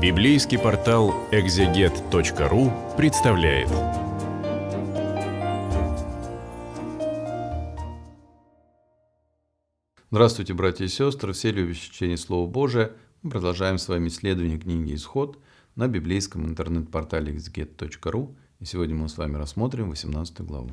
Библейский портал экзегет.ру представляет. Здравствуйте, братья и сестры, все любящие чтение Слова Божия. Мы продолжаем с вами исследование книги «Исход» на библейском интернет-портале exeget.ru. И сегодня мы с вами рассмотрим 18 главу.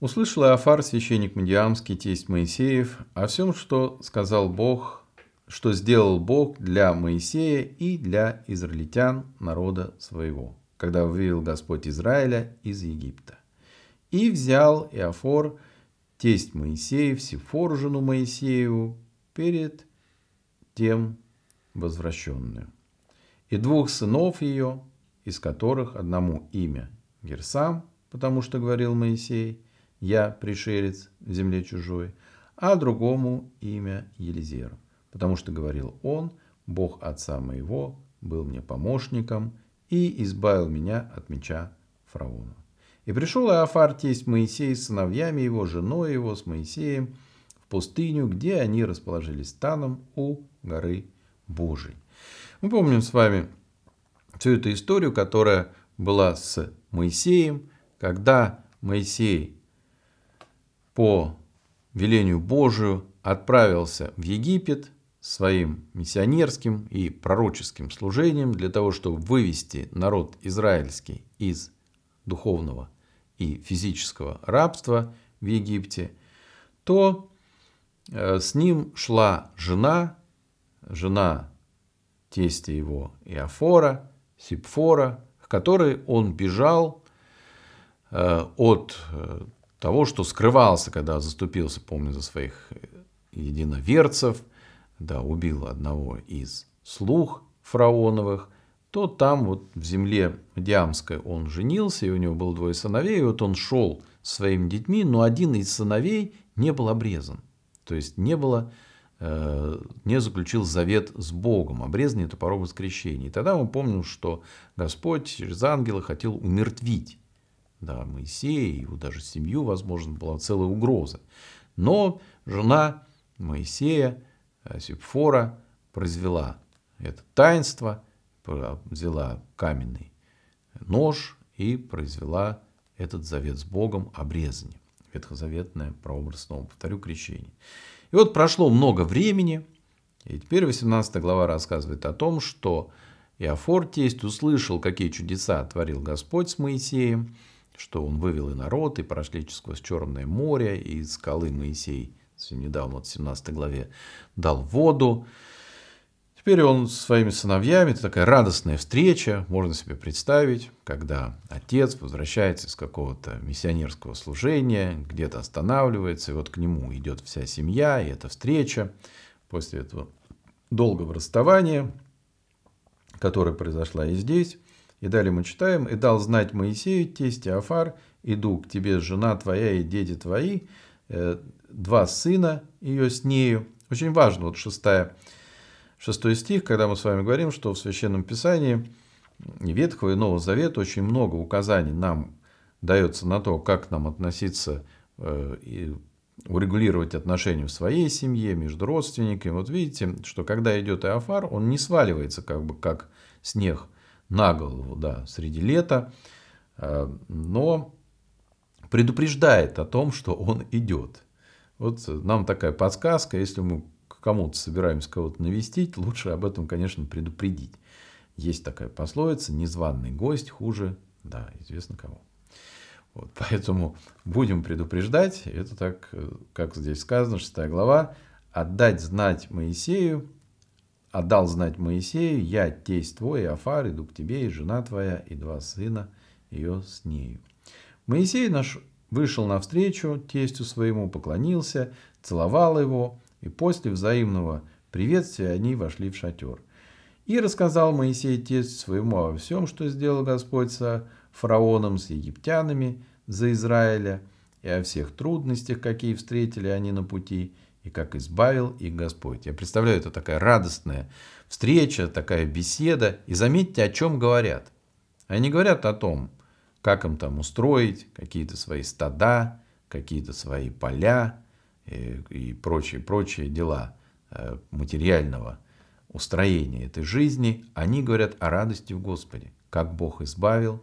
«Услышал Иофар, священник Медиамский, тесть Моисеев, о всем, что сказал Бог что сделал Бог для Моисея и для израильтян народа своего, когда вывел Господь Израиля из Египта. И взял Иофор, тесть Моисеев, Сифор, жену Моисееву, перед тем возвращенную. И двух сынов ее, из которых одному имя Герсам, потому что говорил Моисей, я пришелец в земле чужой, а другому имя Елизеру потому что говорил он, Бог Отца моего был мне помощником и избавил меня от меча фараона. И пришел Иофар, тесть Моисей, с сыновьями его, женой его, с Моисеем, в пустыню, где они расположились станом у горы Божией. Мы помним с вами всю эту историю, которая была с Моисеем, когда Моисей по велению Божию отправился в Египет – своим миссионерским и пророческим служением для того, чтобы вывести народ израильский из духовного и физического рабства в Египте, то э, с ним шла жена, жена тестя его Иофора, Сипфора, к которой он бежал э, от э, того, что скрывался, когда заступился, помню, за своих единоверцев – да, убил одного из слуг фараоновых, то там вот в земле Диамской он женился, и у него было двое сыновей, и вот он шел с своими детьми, но один из сыновей не был обрезан. То есть не было э, не заключил завет с Богом, обрезание топором воскрешения. И тогда мы помним, что Господь через ангела хотел умертвить да, Моисея, его даже семью, возможно, была целая угроза. Но жена Моисея Э, Сепфора произвела это таинство, взяла каменный нож и произвела этот завет с Богом обрезание. Ветхозаветное прообраз, снова повторю, крещение. И вот прошло много времени, и теперь 18 глава рассказывает о том, что Иофор тесть услышал, какие чудеса творил Господь с Моисеем, что он вывел и народ, и прошли через черное море, и из скалы Моисей – совсем недавно, вот в 17 главе, дал воду. Теперь он со своими сыновьями, это такая радостная встреча, можно себе представить, когда отец возвращается из какого-то миссионерского служения, где-то останавливается, и вот к нему идет вся семья, и эта встреча. После этого долгого расставания, которое произошло и здесь. И далее мы читаем, «И дал знать Моисею, тесть Афар, иду к тебе, жена твоя и дети твои, э, два сына ее с нею. Очень важно, вот шестая, шестой стих, когда мы с вами говорим, что в Священном Писании и Ветхого, и Нового Завета очень много указаний нам дается на то, как нам относиться э, и урегулировать отношения в своей семье, между родственниками. Вот видите, что когда идет Иофар, он не сваливается как бы как снег на голову, да, среди лета, э, но предупреждает о том, что он идет. Вот э, нам такая подсказка, если мы к кому-то собираемся кого-то навестить, лучше об этом, конечно, предупредить. Есть такая пословица, незваный гость хуже, да, известно кому. Вот, поэтому будем предупреждать, это так, э, как здесь сказано, 6 глава, отдать знать Моисею, отдал знать Моисею, я тесть твой, Афар, иду к тебе, и жена твоя, и два сына ее с нею. Моисей наш Вышел навстречу тестю своему, поклонился, целовал его, и после взаимного приветствия они вошли в шатер. И рассказал Моисей тестю своему обо всем, что сделал Господь со фараоном, с египтянами, за Израиля, и о всех трудностях, какие встретили они на пути, и как избавил их Господь. Я представляю, это такая радостная встреча, такая беседа. И заметьте, о чем говорят. Они говорят о том, как им там устроить какие-то свои стада, какие-то свои поля э, и, прочие, прочие дела э, материального устроения этой жизни, они говорят о радости в Господе, как Бог избавил,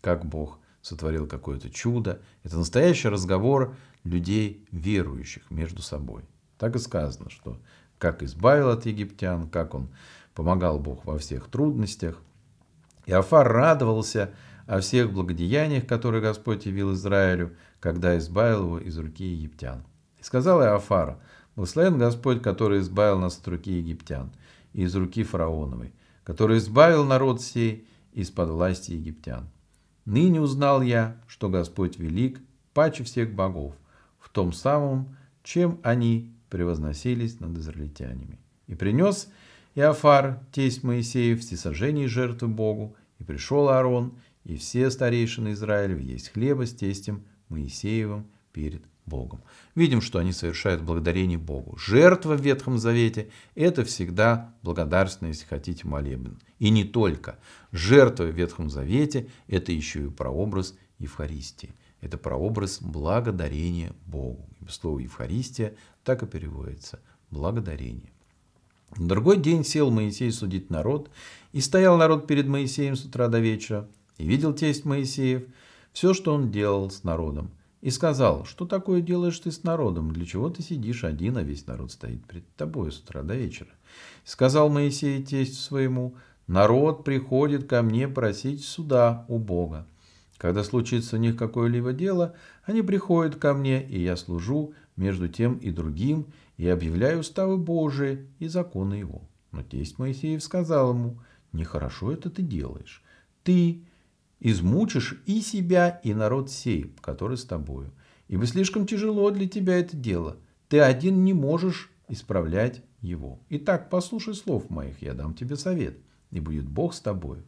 как Бог сотворил какое-то чудо. Это настоящий разговор людей, верующих между собой. Так и сказано, что как избавил от египтян, как он помогал Бог во всех трудностях. И Афар радовался, о всех благодеяниях, которые Господь явил Израилю, когда избавил его из руки египтян. И сказал Иофар, «Благословен Господь, который избавил нас от руки египтян и из руки фараоновой, который избавил народ сей из-под власти египтян. Ныне узнал я, что Господь велик, паче всех богов, в том самом, чем они превозносились над израильтянами. И принес Иофар, тесть Моисея в всесожжение жертвы Богу, и пришел Аарон, и все старейшины Израилев есть хлеба с тестем Моисеевым перед Богом. Видим, что они совершают благодарение Богу. Жертва в Ветхом Завете – это всегда благодарственное, если хотите, молебен. И не только. Жертва в Ветхом Завете – это еще и прообраз Евхаристии. Это прообраз благодарения Богу. Слово Евхаристия так и переводится – благодарение. На другой день сел Моисей судить народ, и стоял народ перед Моисеем с утра до вечера – и видел тесть Моисеев все, что он делал с народом, и сказал, что такое делаешь ты с народом, для чего ты сидишь один, а весь народ стоит пред тобой с утра до вечера. И сказал Моисей тесть своему, народ приходит ко мне просить суда у Бога. Когда случится у них какое-либо дело, они приходят ко мне, и я служу между тем и другим, и объявляю уставы Божии и законы его. Но тесть Моисеев сказал ему, нехорошо это ты делаешь. Ты измучишь и себя, и народ сей, который с тобою. Ибо слишком тяжело для тебя это дело. Ты один не можешь исправлять его. Итак, послушай слов моих, я дам тебе совет, и будет Бог с тобою.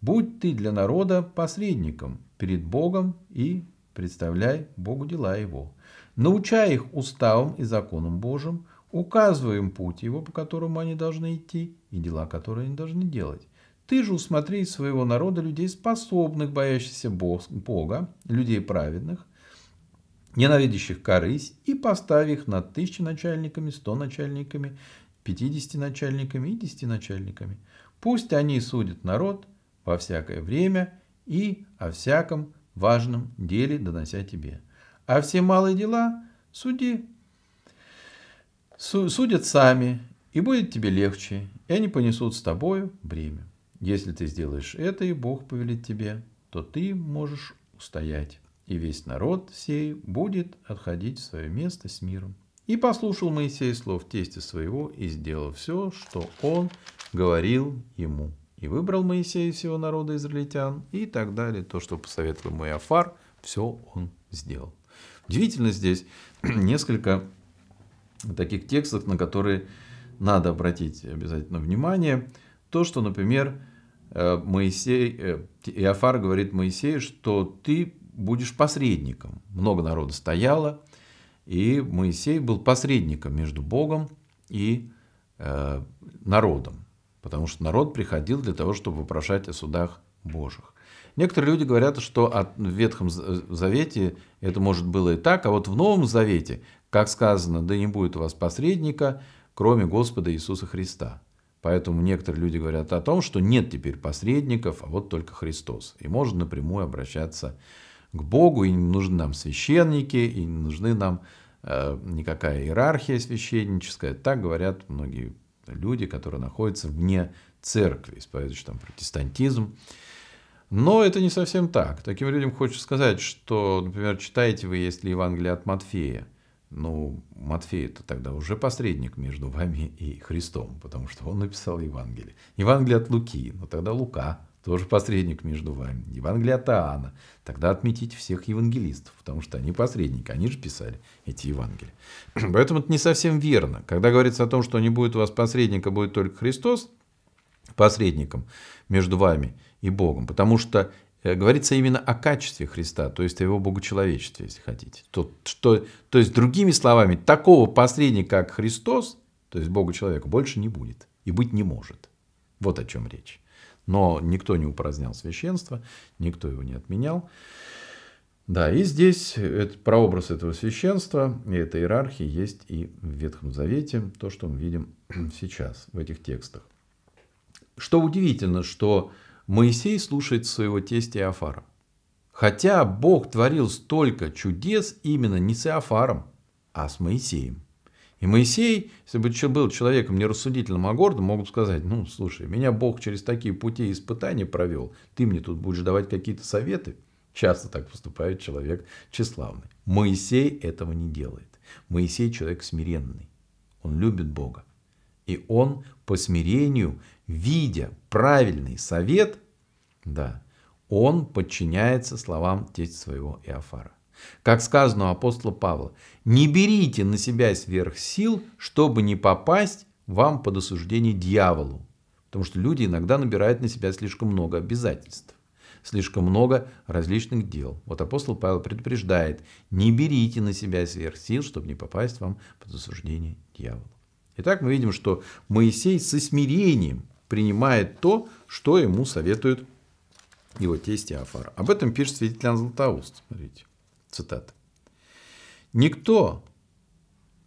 Будь ты для народа посредником перед Богом и представляй Богу дела его. Научай их уставам и законам Божьим, указывай им путь его, по которому они должны идти, и дела, которые они должны делать. Ты же усмотри из своего народа людей способных, боящихся Бога, людей праведных, ненавидящих корысть, и поставь их над тысячи начальниками, сто начальниками, пятидесяти начальниками и десяти начальниками. Пусть они судят народ во всякое время и о всяком важном деле донося тебе. А все малые дела суди, судят сами, и будет тебе легче, и они понесут с тобою бремя. Если ты сделаешь это, и Бог повелит тебе, то ты можешь устоять, и весь народ сей будет отходить в свое место с миром. И послушал Моисей слов тестя своего, и сделал все, что он говорил ему. И выбрал Моисей всего народа израильтян, и так далее. То, что посоветовал ему Афар, все он сделал. Удивительно здесь несколько таких текстов, на которые надо обратить обязательно внимание – то, что, например, э, Моисей, э, Иофар говорит Моисею, что ты будешь посредником. Много народа стояло, и Моисей был посредником между Богом и э, народом, потому что народ приходил для того, чтобы вопрошать о судах Божьих. Некоторые люди говорят, что в Ветхом Завете это может было и так, а вот в Новом Завете, как сказано, да не будет у вас посредника, кроме Господа Иисуса Христа. Поэтому некоторые люди говорят о том, что нет теперь посредников, а вот только Христос. И можно напрямую обращаться к Богу, и не нужны нам священники, и не нужны нам э, никакая иерархия священническая. Так говорят многие люди, которые находятся вне церкви, исповедуют там протестантизм. Но это не совсем так. Таким людям хочется сказать, что, например, читаете вы, если Евангелие от Матфея – ну, Матфей это тогда уже посредник между вами и Христом, потому что он написал Евангелие. Евангелие от Луки, но тогда Лука тоже посредник между вами. Евангелие от Иоанна. Тогда отметите всех евангелистов, потому что они посредники, они же писали эти Евангелия. Поэтому это не совсем верно. Когда говорится о том, что не будет у вас посредника, будет только Христос посредником между вами и Богом, потому что Э, говорится именно о качестве Христа, то есть о его богочеловечестве, если хотите. То, что, то есть, другими словами, такого посредника, как Христос, то есть Бога-человека, больше не будет и быть не может. Вот о чем речь. Но никто не упразднял священство, никто его не отменял. Да, и здесь это, прообраз этого священства и этой иерархии есть и в Ветхом Завете, то, что мы видим сейчас в этих текстах. Что удивительно, что Моисей слушает своего тестя Иофара. Хотя Бог творил столько чудес именно не с Иофаром, а с Моисеем. И Моисей, если бы был человеком нерассудительным, а гордым, мог бы сказать, ну, слушай, меня Бог через такие пути испытаний провел, ты мне тут будешь давать какие-то советы. Часто так поступает человек тщеславный. Моисей этого не делает. Моисей человек смиренный. Он любит Бога. И он по смирению видя правильный совет, да, он подчиняется словам тесть своего Иофара. Как сказано у апостола Павла, не берите на себя сверх сил, чтобы не попасть вам под осуждение дьяволу. Потому что люди иногда набирают на себя слишком много обязательств, слишком много различных дел. Вот апостол Павел предупреждает, не берите на себя сверх сил, чтобы не попасть вам под осуждение дьявола. Итак, мы видим, что Моисей со смирением принимает то, что ему советуют его тесть Афар. Об этом пишет свидетель Златоуст. Смотрите, цитата. «Никто,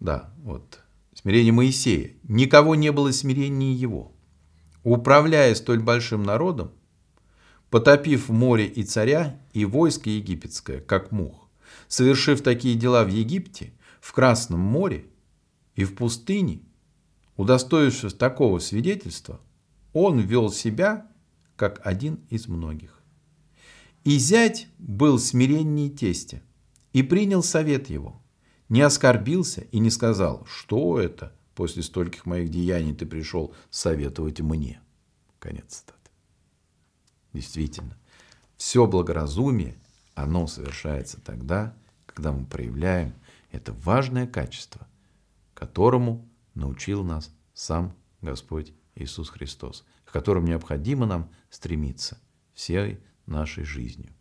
да, вот, смирение Моисея, никого не было смирения его. Управляя столь большим народом, потопив море и царя, и войско египетское, как мух, совершив такие дела в Египте, в Красном море и в пустыне, удостоившись такого свидетельства, он вел себя как один из многих. И зять был смиренней тесте и принял совет его, не оскорбился и не сказал, что это после стольких моих деяний ты пришел советовать мне. Конец цитаты. Действительно, все благоразумие, оно совершается тогда, когда мы проявляем это важное качество, которому научил нас сам Господь Иисус Христос, к которым необходимо нам стремиться всей нашей жизнью.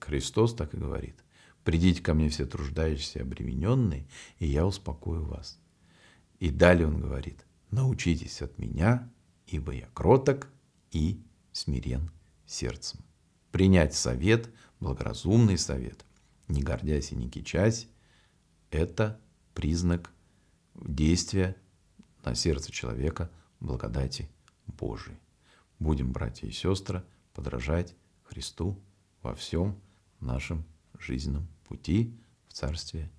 Христос так и говорит. «Придите ко мне все труждающиеся обремененные, и я успокою вас». И далее он говорит, «Научитесь от меня, ибо я кроток и смирен сердцем». Принять совет, благоразумный совет, не гордясь и не кичась, это признак действия на сердце человека – благодати Божией. Будем, братья и сестры, подражать Христу во всем нашем жизненном пути в Царстве